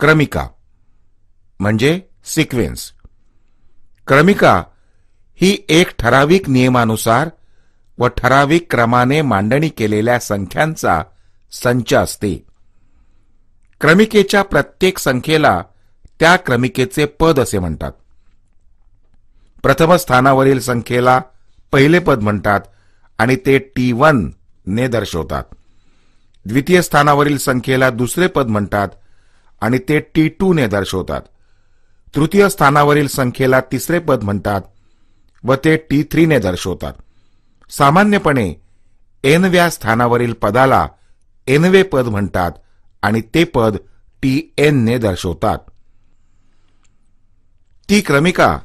क्रमिका म्हणजे सिक्वेन्स क्रमिका ही एक ठराविक नियमानुसार व ठराविक क्रमाने मांडणी केलेल्या संख्यांचा संच असते क्रमिकेच्या प्रत्येक संख्येला त्या क्रमिकेचे पद असे म्हणतात प्रथम स्थानावरील संख्येला पहिले पद म्हणतात आणि ते टी वन ने दर्शवतात द्वितीय स्थानावरील संख्येला दुसरे पद म्हणतात आणि ते टी टू ने दर्शवतात तृतीय स्थानावरील संख्येला तिसरे पद म्हणतात व ते टी थ्रीने दर्शवतात सामान्यपणे एनव्या स्थानावरील पदाला एनवे पद म्हणतात आणि ते पद टी एनने दर्शवतात ती क्रमिका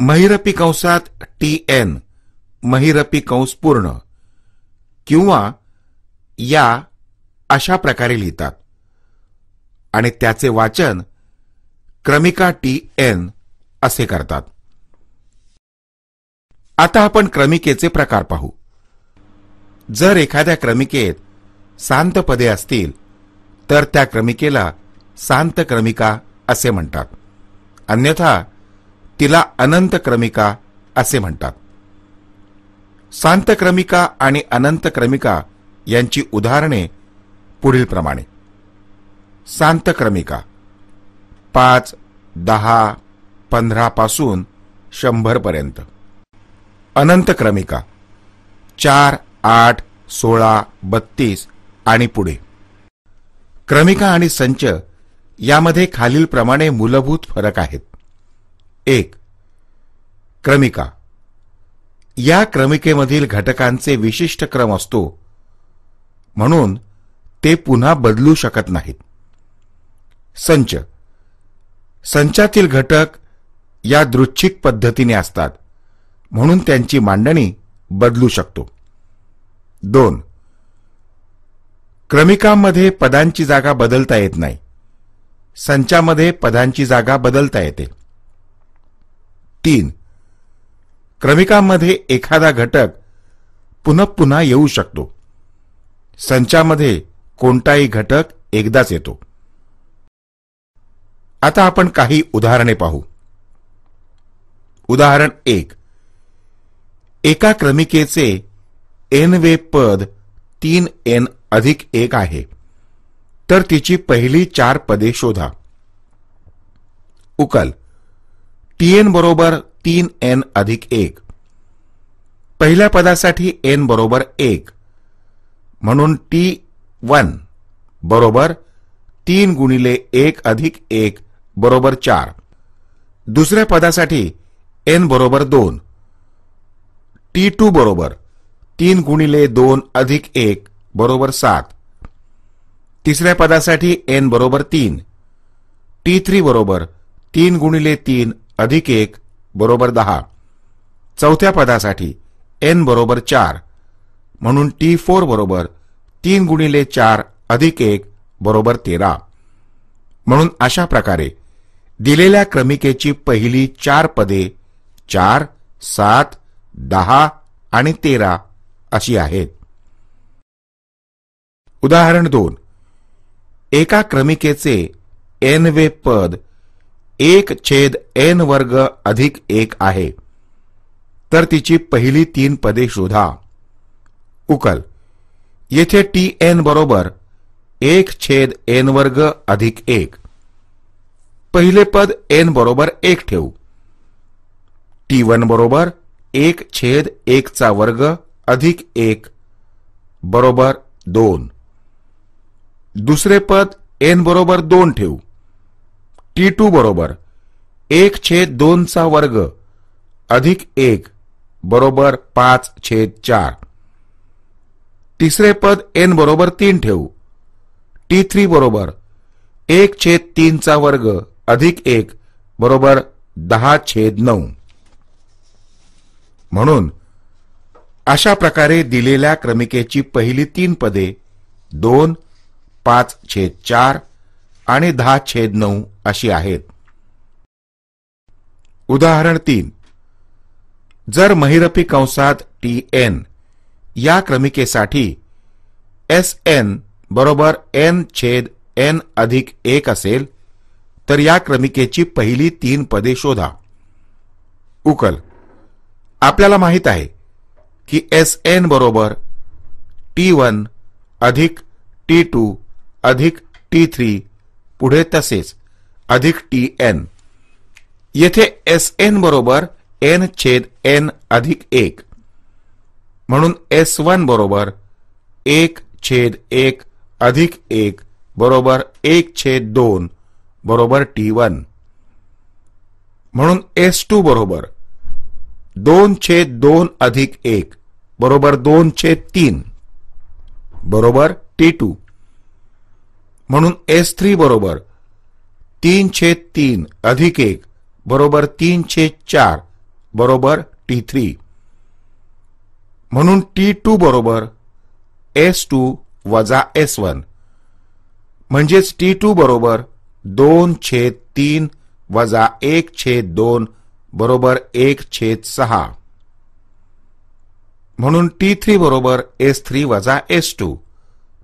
महिरपी कंसात टी एन महिरपी कंस पूर्ण किंवा या अशा प्रकारे लिहितात आणि त्याचे वाचन क्रमिका टी एन असे करतात आता आपण क्रमिकेचे प्रकार पाहू जर एखाद्या क्रमिकेत शांत पदे असतील तर त्या क्रमिकेला सांत क्रमिका असे म्हणतात अन्यथा तिला अनंत क्रमिका असे म्हणतात सांत क्रमिका आणि अनंत क्रमिका यांची उदाहरणे पुढीलप्रमाणे क्रमिका, पाच दहा पंधरापासून शंभरपर्यंत क्रमिका, चार आठ सोळा बत्तीस आणि पुढे क्रमिका आणि संच यामध्ये खालीलप्रमाणे मूलभूत फरक आहेत एक क्रमिका या क्रमिकेमधील घटकांचे विशिष्ट क्रम असतो म्हणून ते पुन्हा बदलू शकत नाहीत संच संचातील घटक या दृच्छिक पद्धतीने असतात म्हणून त्यांची मांडणी बदलू शकतो दोन क्रमिकांमध्ये पदांची जागा बदलता येत नाही संचामध्ये पदांची जागा बदलता येते तीन क्रमिकांमध्ये एखादा घटक पुन्हा पुन्हा येऊ शकतो संचामध्ये कोणताही घटक एकदाच येतो आता आपण काही उदाहरणे पाहू उदाहरण एक एका क्रमिकेचे एन वे पद तीन एन अधिक एक आहे तर तिची पहिली चार पदे शोधा उकल टी एन बरोबर तीन एन अधिक एक पहिल्या पदासाठी एन बरोबर एक म्हणून टी वन बरोबर तीन गुणिले एक अधिक एक बरोबर चार दुसऱ्या पदासाठी एन बरोबर दोन टी टू बरोबर तीन गुणिले दोन अधिक एक बरोबर सात तिसऱ्या पदासाठी एन बरोबर तीन टी थ्री बरोबर तीन गुणिले तीन अधिक एक बरोबर दहा चौथ्या पदासाठी एन बरोबर चार म्हणून टी फोर बरोबर तीन गुणिले चार अधिक एक बरोबर तेरा म्हणून अशा प्रकारे दिलेल्या क्रमिकेची पहिली चार पदे चार सात दहा आणि तेरा अशी आहेत उदाहरण दोन एका क्रमिकेचे एन वे पद एक छेद एन वर्ग अधिक एक आहे तर तिची पहिली तीन पदे शोधा उकल येथे टी एन बरोबर एक छेद एन वर्ग अधिक एक पहिले पद एन बरोबर एक ठेवू टी वन बरोबर एक छेद एकचा वर्ग अधिक एक बरोबर दोन दुसरे पद एन बरोबर दोन ठेवू टी टू बरोबर एक छेद दोनचा वर्ग अधिक एक बरोबर पाच छेद चार तिसरे पद एन बरोबर तीन ठेवू टी थ्री बरोबर एक छेद तीनचा वर्ग अधिक एक बरोबर दहा छेद नऊ म्हणून अशा प्रकारे दिलेल्या क्रमिकेची पहिली तीन पदे दोन पाच छेद चार आणि दहा छेद नऊ अशी आहेत उदाहरण तीन जर महिरपी कंसात टी एन या क्रमिकेसाठी एस एन बरोबर एन छेद एन अधिक एक असेल तर या क्रमिकेची पहिली तीन पदे शोधा उकल आपल्याला माहीत आहे की एस एन बरोबर टी वन अधिक टी टू अधिक टी थ्री पुढे तसेच अधिक टी एन येथे एस एन बरोबर एन छेद एन अधिक एक म्हणून एस वन बरोबर एक छेद एक अधिक एक बरोबर एक छेद दोन बरोबर टी वन म्हणून एस टू बरोबर दोन छेद दोन अधिक एक बरोबर दोन छेद तीन बरोबर टी टू म्हणून एस थ्री बरोबर तीन छेद तीन अधिक एक बरोबर तीन छेद चार बरोबर टी थ्री म्हणून टी टू बरोबर एस टू वजा एस वन म्हणजेच टी टू बरोबर दोन छेद तीन वजा एक छेद दोन बरोबर एक छेद सहा म्हणून टी थ्री बरोबर एस थ्री वजा एस टू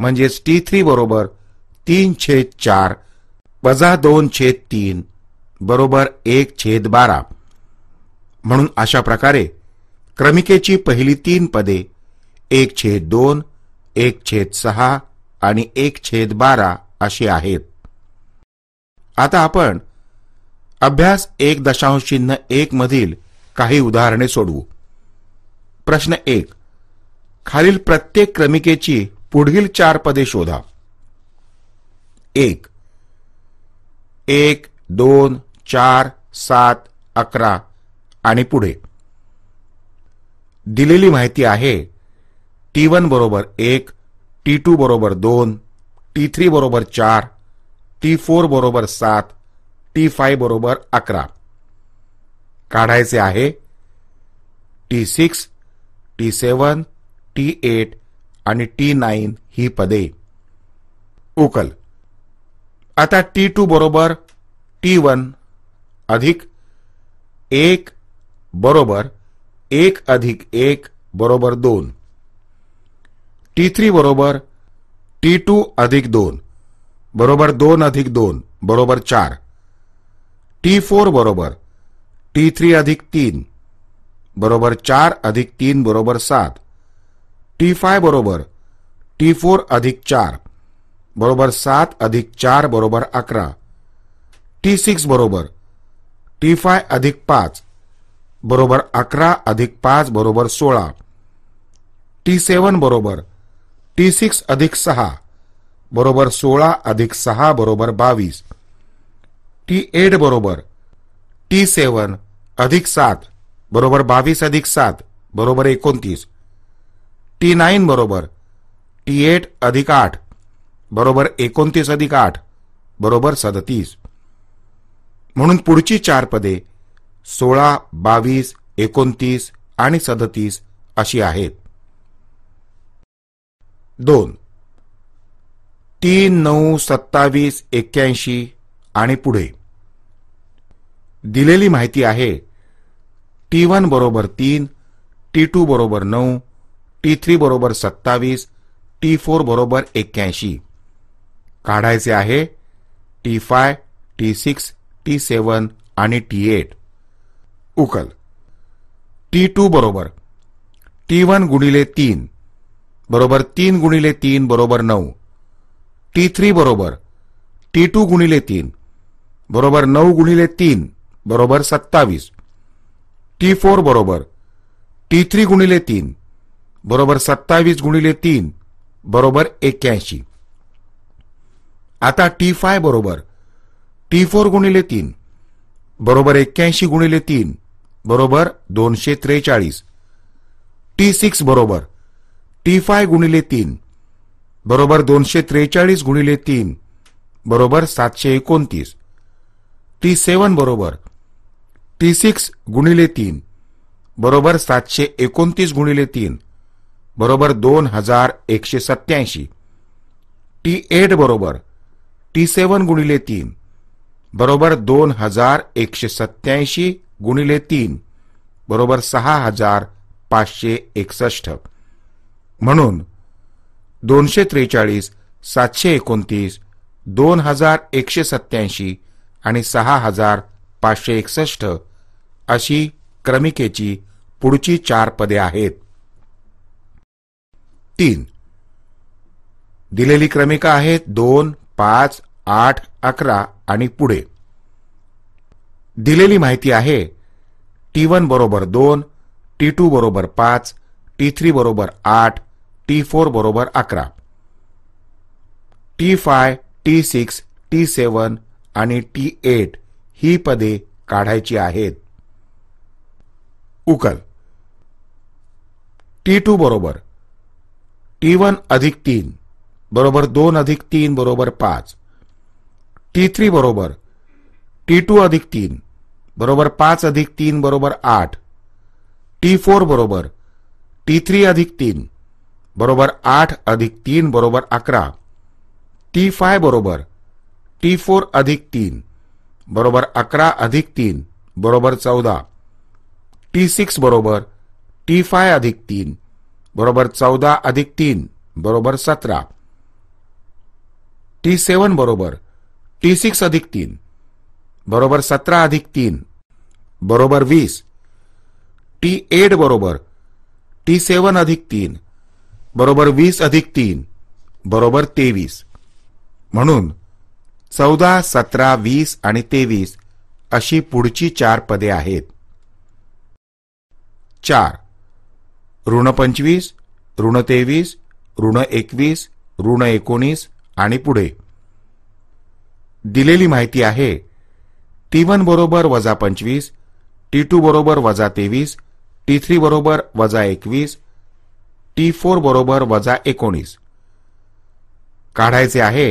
म्हणजेच टी थ्री बरोबर तीन छेद चार वजा दोन छेद तीन बरोबर एक छेद बारा म्हणून अशा प्रकारे क्रमिकेची पहिली तीन पदे एक छेद दोन एक छेद सहा आणि एक छेद बारा अशी आहेत आता आपण अभ्यास एक दशांश चिन्ह एक मधील काही उदाहरणे सोडवू प्रश्न एक खालील प्रत्येक क्रमिकेची पुढील चार पदे शोधा एक एक दोन चार सात अकरा आणि पुढे दिलेली माहिती आहे टी वन बरोबर एक टी टू बरोबर दोन टी थ्री बरोबर चार टी फोर बरोबर सात टी फाय बरोबर अकरा काढायचे आहे T six T seven T eight आणि टी नाईन ही पदे उकल आता टी टू बरोबर टी वन अधिक एक बरोबर एक अधिक एक बरोबर दोन टी थ्री बरोबर टी टू अधिक दोन बरोबर दोन अधिक दोन बरोबर चार टी फोर बरोबर टी थ्री अधिक तीन बरोबर चार अधिक तीन बरोबर सात टी फाय बरोबर टी फोर अधिक चार बरोबर सात अधिक चार बरोबर अकरा टी सिक्स बरोबर टी फाय अधिक पाच बरोबर अकरा अधिक पाच बरोबर सोळा टी सेवन बरोबर टी सिक्स अधिक सहा बरोबर सोळा अधिक सहा बरोबर बावीस टी एट बरोबर टी सेवन अधिक सात बरोबर बावीस अधिक सात बरोबर एकोणतीस टी नाईन बरोबर टी एट अधिक आठ बरोबर एकोणतीस अधिक आठ बरोबर सदतीस म्हणून पुढची चार पदे सोळा बावीस एकोणतीस आणि सदतीस अशी आहेत दोन तीन नऊ सत्तावीस एक्क्याऐंशी आणि पुढे दिलेली माहिती आहे टी वन बरोबर तीन टी टू बरोबर नऊ टी थ्री बरोबर सत्तावीस टी फोर बरोबर एक्क्याऐंशी काढायचे आहे T five T six T seven आणि टी एट उकल टी टू बरोबर टी वन गुणिले तीन बरोबर तीन गुणिले तीन बरोबर नऊ टी थ्री बरोबर टी टू गुणिले तीन बरोबर नऊ गुणिले तीन बरोबर सत्तावीस टी फोर बरोबर टी थ्री गुणिले तीन बरोबर सत्तावीस गुणिले तीन बरोबर एक्क्याऐंशी आता टी फाय बरोबर टी फोर गुणिले तीन बरोबर एक्क्याऐंशी गुणिले तीन बरोबर दोनशे त्रेचाळीस टी सिक्स बरोबर टी फाय गुणिले तीन बरोबर दोनशे त्रेचाळीस गुणिले तीन बरोबर सातशे एकोणतीस टी सेवन बरोबर टी सिक्स गुणिले तीन बरोबर सातशे एकोणतीस गुणिले तीन बरोबर दोन हजार एकशे सत्याऐंशी टी एट बरोबर टी सेवन गुणिले तीन बरोबर दोन हजार एकशे सत्याऐंशी गुणिले तीन बरोबर सहा हजार पाचशे एकसष्ट म्हणून दोनशे त्रेचाळीस सातशे एकोणतीस दोन हजार एकशे सत्याऐंशी आणि सहा हजार पाचशे एकसष्ट अशी क्रमिकेची पुढची चार पदे आहेत तीन दिलेली क्रमिका आहेत दोन पाच आठ अकरा आणि पुढे दिलेली माहिती आहे टी वन बरोबर दोन टी टू बरोबर पाच टी थ्री बरोबर आठ टी फोर बरोबर अकरा T five T six T seven आणि टी एट ही पदे काढायची आहेत उकल टी टू बरोबर टी वन अधिक तीन बरोबर दोन अधिक तीन बरोबर पाच टी थ्री बरोबर टी टू अधिक तीन बरोबर पाच अधिक तीन बरोबर आठ टी फोर बरोबर टी थ्री अधिक तीन बरोबर आठ अधिक तीन बरोबर अकरा टी फाय बरोबर टी फोर अधिक तीन बरोबर अकरा अधिक तीन बरोबर चौदा टी सिक्स बरोबर टी फाय अधिक तीन बरोबर चौदा अधिक तीन बरोबर सतरा टी सेवन बरोबर टी सिक्स अधिक तीन बरोबर सतरा अधिक तीन बरोबर वीस टी एट बरोबर टी सेवन अधिक तीन बरोबर वीस अधिक तीन बरोबर तेवीस म्हणून चौदा सतरा वीस आणि तेवीस अशी पुढची चार पदे आहेत चार ऋण पंचवीस ऋण तेवीस ऋण एकवीस ऋण एकोणीस आणि पुढे दिलेली माहिती आहे टी वन बरोबर वजा पंचवीस टी टू बरोबर वजा तेवीस टी थ्री बरोबर वजा एकवीस टी फोर बरोबर वजा एकोणीस काढायचे आहे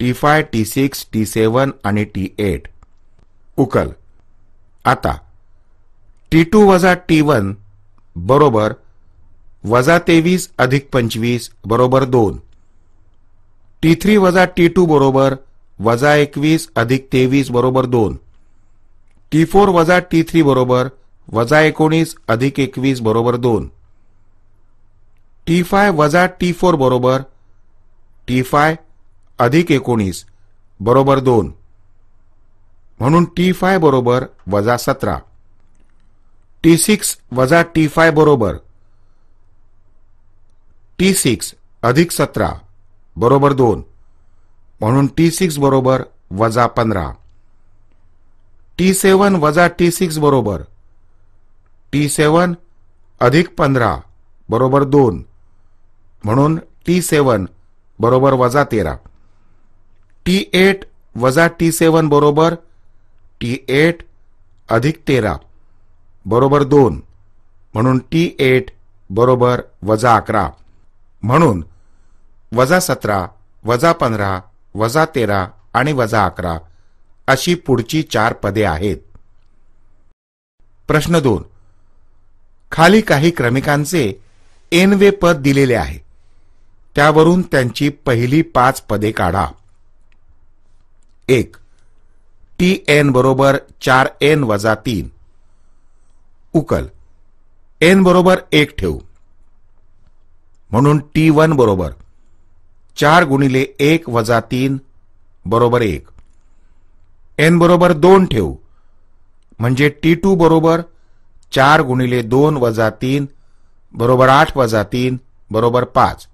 T five T six T seven आणि टी एट उकल आता टी टू वजा टी वन बरोबर वजा तेवीस अधिक पंचवीस बरोबर दोन टी थ्री वजा टी टू बरोबर वजा एकवीस अधिक तेवीस बरोबर दोन टी फोर वजा टी थ्री बरोबर वजा एकोणीस अधिक एकवीस बरोबर दोन टी फाय वजा टी फोर बरोबर टी फाय अधिक एकोणीस बरोबर दोन म्हणून टी फाय बरोबर वजा सतरा टी सिक्स वजा टी फाय बरोबर टी सिक्स अधिक सतरा बरोबर दोन म्हणून टी सिक्स बरोबर वजा पंधरा टी सेवन वजा टी सिक्स बरोबर टी सेवन अधिक पंधरा बरोबर दोन म्हणून टी सेवन बरोबर वजा तेरा टी एट वजा टी सेवन बरोबर टी एट अधिक तेरा बरोबर दोन म्हणून टी एट बरोबर वजा अकरा म्हणून वजा सतरा वजा पंधरा वजा तेरा आणि वजा अकरा अशी पुढची चार पदे आहेत प्रश्न दोन खाली काही क्रमिकांचे एनवे पद दिलेले आहे त्यावरून त्यांची पहिली पाच पदे काढा एक टी एन बरोबर चार एन वजा तीन उकल एन बरोबर एक ठेवू म्हणून टी वन बरोबर चार गुणिले एक वजा तीन बरोबर एक एन बरोबर दोन ठेवू म्हणजे टी टू बरोबर चार गुणिले दोन वजा तीन बरोबर आठ वजा तीन बरोबर पाच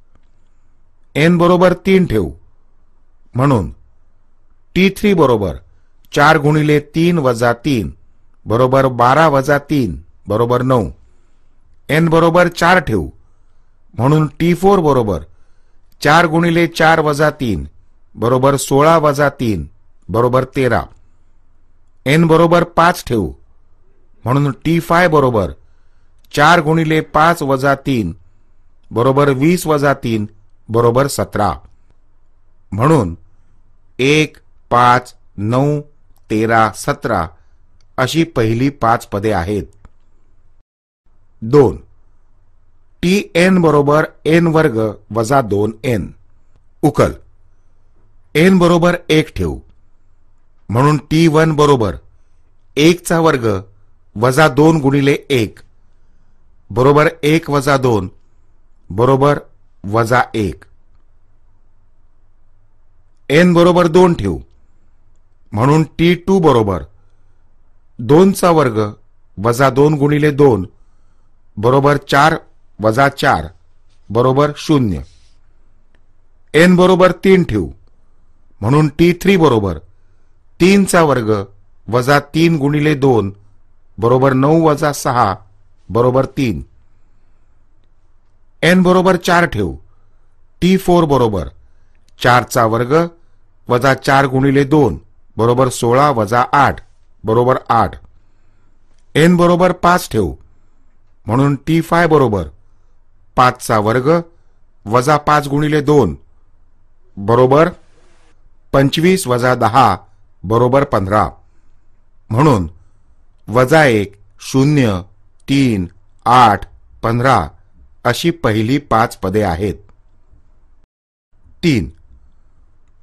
एन बरोबर तीन ठेवू म्हणून टी थ्री बरोबर चार गुणिले तीन वजा तीन बरोबर बारा वजा तीन बरोबर नऊ एन बरोबर चार ठेवू म्हणून टी फोर बरोबर चार गुणिले चार वजा तीन बरोबर सोळा वजा तीन बरोबर तेरा एन बरोबर पाच ठेवू म्हणून टी फाय बरोबर चार गुणिले पाच वजा तीन बरोबर वीस वजा तीन बरोबर सतरा म्हणून एक पाच नऊ तेरा सतरा अशी पहिली पाच पदे आहेत दोन टी एन बरोबर एन वर्ग वजा दोन एन उकल एन बरोबर एक ठेवू म्हणून टी वन बरोबर एकचा वर्ग वजा दोन गुणिले एक बरोबर एक वजा दोन बरोबर वजा एक एन बरोबर दोन ठेवू म्हणून टी टू बरोबर दोनचा वर्ग वजा दोन गुणिले दोन बरोबर चार वजा चार बरोबर शून्य एन बरोबर तीन ठेवू म्हणून टी थ्री बरोबर तीनचा वर्ग वजा तीन गुणिले दोन बरोबर नऊ वजा सहा बरोबर तीन एन बरोबर चार ठेवू टी फोर बरोबर चारचा वर्ग वजा चार गुणिले दोन बरोबर सोळा वजा आठ बरोबर आठ एन बरोबर पाच ठेवू म्हणून टी फाय बरोबर पाचचा वर्ग वजा पाच गुणिले दोन बरोबर पंचवीस वजा दहा बरोबर पंधरा म्हणून वजा एक शून्य तीन आठ पंधरा अशी पहिली पाच पदे आहेत तीन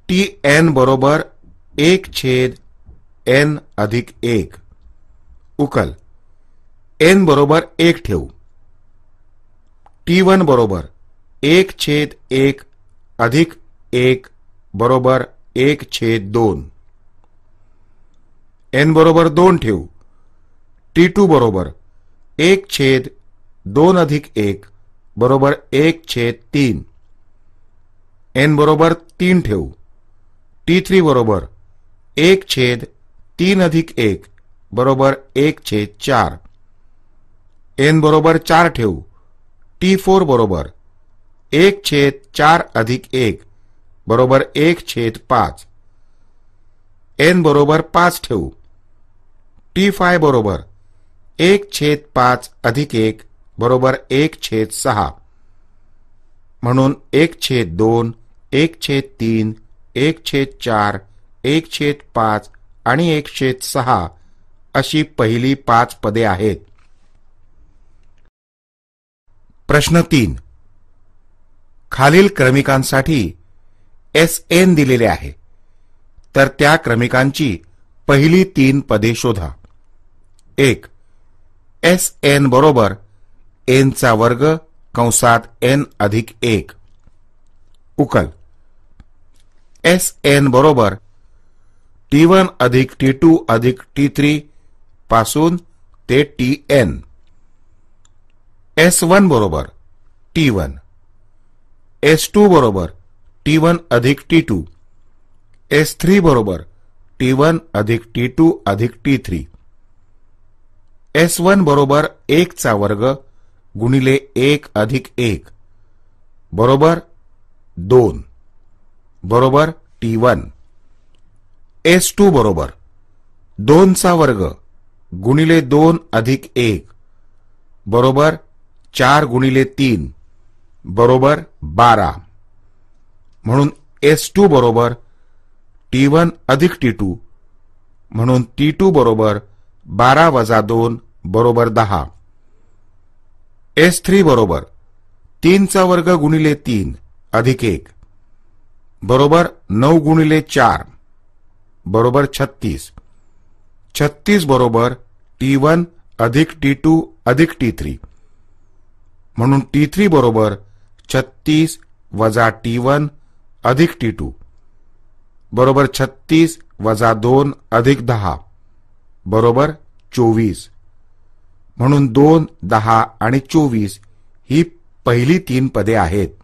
टी एन बरोबर एक छेद एन अधिक एक उकल एन बरोबर एक ठेवू टी वन बरोबर एक छेद एक अधिक एक बरोबर एक छेद दोन एन बरोबर दोन ठेवू टी टू बरोबर एक छेद दोन अधिक एक बरोबर एक छेद तीन एन बरोबर तीन टी थ्री बरोबर एक छेद तीन अधिक एक बरोबर एक छेद चार एन बरोबर चार टी फोर बरोबर एक छेद चार अधिक एक बरोबर एक छेद पाच एन बरोबर पाच ठेवू टी फाय बरोबर एक छेद पाच अधिक एक बरोबर एक छेद सहा म्हणून एक छेद दोन एक छेद तीन एक छेद चार एक छेद पाच आणि एक छेद सहा अशी पहिली पाच पदे आहेत प्रश्न तीन खालील क्रमिकांसाठी एस एन दिलेले आहे तर त्या क्रमिकांची पहिली तीन पदे शोधा एक एस एन बरोबर एनचा वर्ग कंसात एन अधिक एक उकल एस एन बरोबर टी वन अधिक टी टू अधिक टी थ्री पासून ते टी एन एस वन बरोबर टी वन एस टू बरोबर टी वन अधिक टी टू एस थ्री बरोबर टी वन अधिक टी टू अधिक टी थ्री एस वन बरोबर एकचा वर्ग गुणिले एक अधिक एक बरोबर दोन बरोबर टी वन एस टू बरोबर दोनचा वर्ग गुणिले दोन अधिक एक बरोबर चार गुणिले तीन बरोबर बारा म्हणून एस टू बरोबर टी वन अधिक टी टू म्हणून टी टू बरोबर बारा वजा दोन बरोबर दहा एस थ्री बरोबर तीनचा वर्ग गुणिले तीन अधिक एक बरोबर नऊ गुणिले चार बरोबर छत्तीस छत्तीस बरोबर टी वन अधिक टी टू अधिक टी थ्री म्हणून टी थ्री बरोबर छत्तीस वजा टी वन अधिक टी टू बरोबर छत्तीस वजा दोन अधिक दहा बरोबर चोवीस म्हणून दोन दहा आणि चोवीस ही पहिली तीन पदे आहेत